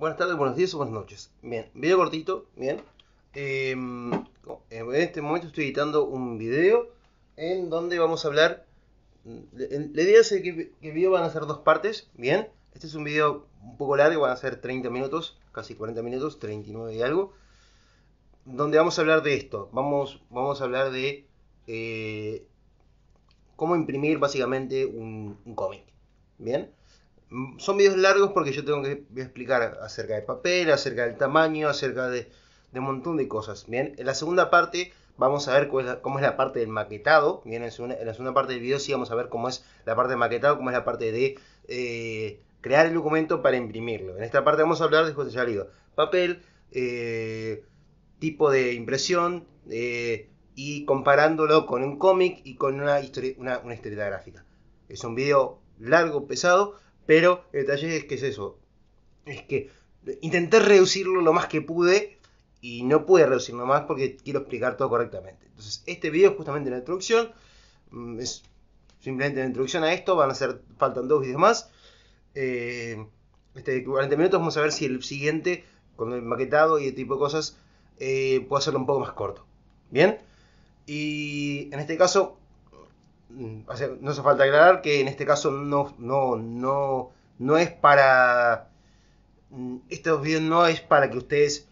Buenas tardes, buenos días o buenas noches. Bien, video cortito, bien. Em, eh, en este momento estoy editando un video en donde vamos a hablar. La idea es que, el video van a ser dos partes, bien. Este es un video un poco largo, van a ser 30 minutos, casi 40 minutos, 39 y algo. Donde vamos a hablar de esto. Vamos, vamos a hablar de eh, cómo imprimir básicamente un, un cómic. Bien. Mm, son videos largos porque yo tengo que explicar acerca del papel, acerca del tamaño, acerca de, un montón de cosas. Bien, en la segunda parte vamos a ver cómo es la, parte del maquetado. Bien, en, la segunda parte del video sí vamos a ver cómo es la parte del maquetado, cómo es la parte de eh, crear el documento para imprimirlo. En esta parte vamos a hablar después ya salido, papel, eh, tipo de impresión eh, y comparándolo con un cómic y con una, historia, una, una historieta gráfica. Es un video largo, pesado, pero el detalle es que es eso. Es que intenté reducirlo lo más que pude y no pude reducirlo más porque quiero explicar todo correctamente. Entonces, este video es justamente la introducción. Mm, es simplemente la introducción a esto. Van a ser, faltan dos videos más. Eh, este 40 minutos vamos a ver si el siguiente, con el maquetado y el tipo de cosas, eh, puedo hacerlo un poco más corto. Bien. Y en este caso, Mm, no hace falta aclarar que en este caso no, no, no, no es para. Mm, Estos videos no es para que ustedes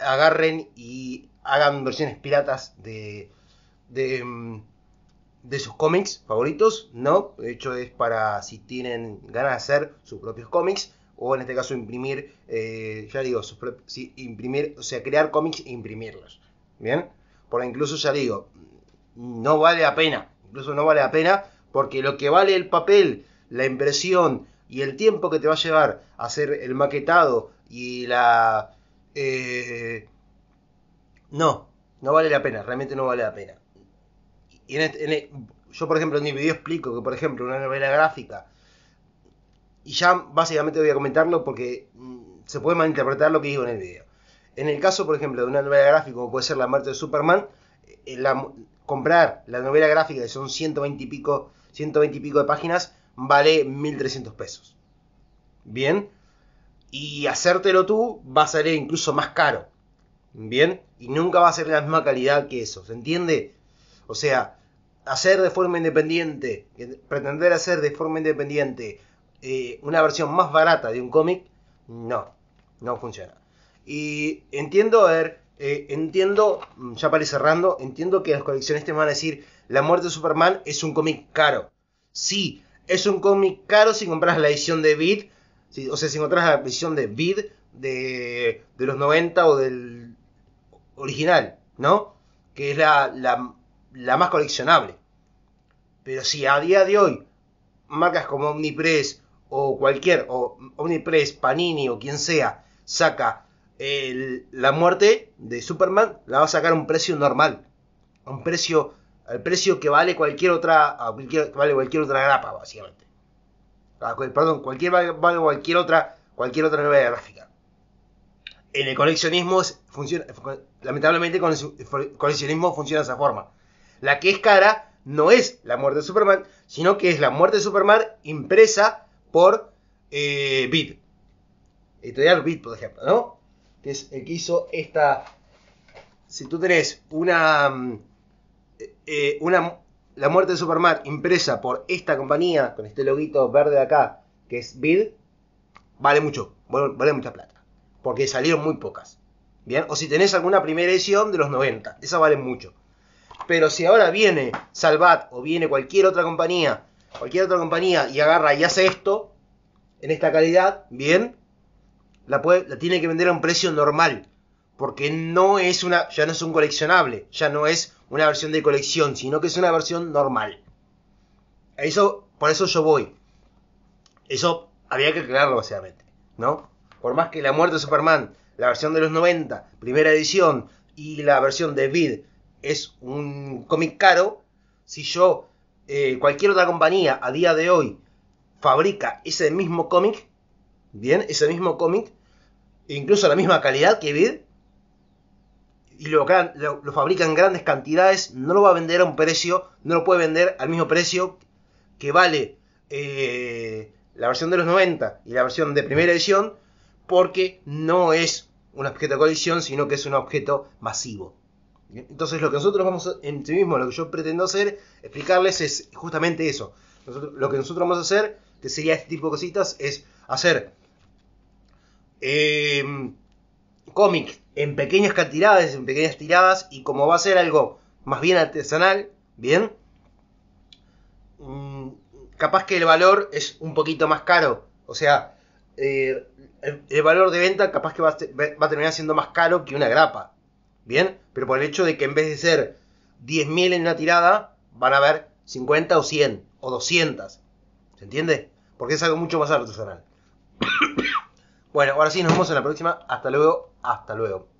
agarren y hagan versiones piratas de, mm, de, sus cómics favoritos, ¿no? De hecho es para si tienen ganas de hacer sus propios cómics o en este caso imprimir, eh, ya digo, imprimir, o sea, crear cómics e imprimirlos, ¿bien? Porque incluso ya digo, no vale la pena incluso no vale la pena, porque lo que vale el papel, la impresión y el tiempo que te va a llevar a hacer el maquetado y la... Eh, no, no vale la pena, realmente no vale la pena. Este, e, yo, por ejemplo, en mi video explico que, por ejemplo, una novela gráfica, y ya básicamente voy a comentarlo porque mm, se puede malinterpretar lo que digo en el video. En el caso, por ejemplo, de una novela gráfica como puede ser La muerte de Superman, comprar la novela gráfica, que son 120 y pico, 120 y pico de páginas, vale 1.300 pesos. Bien. Y hacértelo tú va a salir incluso más caro. Bien. Y nunca va a ser la misma calidad que eso. ¿Se entiende? O sea, hacer de forma independiente, pretender hacer de forma independiente eh, una versión más barata de un cómic, no. No funciona. Y entiendo, a ver, eh, entiendo, ya para ir cerrando, entiendo que los coleccionistas van a decir, La muerte de Superman es un cómic caro. Sí, es un cómic caro si compras la edición de Bid, o sea, si encontrás la edición de Bid de, los 90 o del original, ¿no? Que es la, la, la más coleccionable. Pero si a día de hoy marcas como Omnipress o cualquier, o Omnipress, Panini o quien sea, saca la muerte de Superman la va a sacar a un precio normal. A un precio. Al precio que vale cualquier otra. vale cualquier otra grapa, básicamente. perdón, cualquier vale cualquier otra. Cualquier otra novela gráfica. En el coleccionismo funciona. Lamentablemente con el coleccionismo funciona de esa forma. La que es cara no es la muerte de Superman, sino que es la muerte de Superman impresa por Bit Bid. Bit, Bid, por ejemplo, ¿no? que es el que hizo esta. Si tú tenés una. Mm, eh, eh, una la muerte de Superman impresa por esta compañía, con este loguito verde de acá, que es Bill. vale mucho, vale, mucha plata. Porque salieron muy pocas. Bien, o si tenés alguna primera edición de los 90, esa vale mucho. Pero si ahora viene Salvat o viene cualquier otra compañía, cualquier otra compañía y agarra y hace esto, en esta calidad, bien, la, tiene que vender a un precio normal. Porque no es una. ya no es un coleccionable. Ya no es una versión de colección. Sino que es una versión normal. Eso, por eso yo voy. Eso había que crearlo básicamente. ¿No? Por más que la muerte de Superman, la versión de los 90, primera edición, y la versión de Bid es un cómic caro. Si yo, eh, cualquier otra compañía a día de hoy, fabrica ese mismo cómic, Bien, ese mismo cómic, incluso la misma calidad que Vid, y lo, lo, fabrica en grandes cantidades, no lo va a vender a un precio, no lo puede vender al mismo precio que vale eh, la versión de los 90 y la versión de primera edición, porque no es un objeto de colección, sino que es un objeto masivo. Entonces lo que nosotros vamos a, en sí mismo, lo que yo pretendo hacer, explicarles es justamente eso. lo que nosotros vamos a hacer, que sería este tipo de cositas, es hacer eh, em, cómics en pequeñas cantidades, en pequeñas tiradas, y como va a ser algo más bien artesanal, ¿bien? Mm, capaz que el valor es un poquito más caro, o sea, eh, el, valor de venta capaz que va a, va a, terminar siendo más caro que una grapa, ¿bien? Pero por el hecho de que en vez de ser 10.000 en una tirada, van a haber 50 o 100 o 200, ¿se entiende? Porque es algo mucho más artesanal. Bueno, ahora sí, nos vemos en la próxima. Hasta luego, hasta luego.